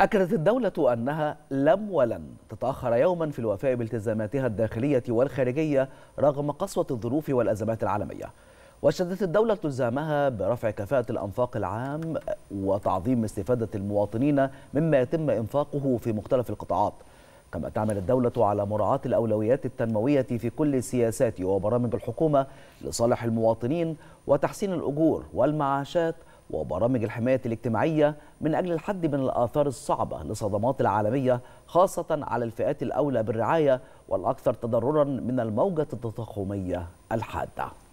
أكدت الدولة أنها لم ولن تتأخر يوما في الوفاء بالتزاماتها الداخلية والخارجية رغم قسوة الظروف والأزمات العالمية وشدت الدولة التزامها برفع كفاءة الأنفاق العام وتعظيم استفادة المواطنين مما يتم إنفاقه في مختلف القطاعات كما تعمل الدولة على مراعاة الأولويات التنموية في كل سياسات وبرامج الحكومة لصالح المواطنين وتحسين الأجور والمعاشات وبرامج الحماية الاجتماعية من أجل الحد من الآثار الصعبة لصدمات العالمية خاصة على الفئات الأولى بالرعاية والأكثر تضررا من الموجة التضخمية الحادة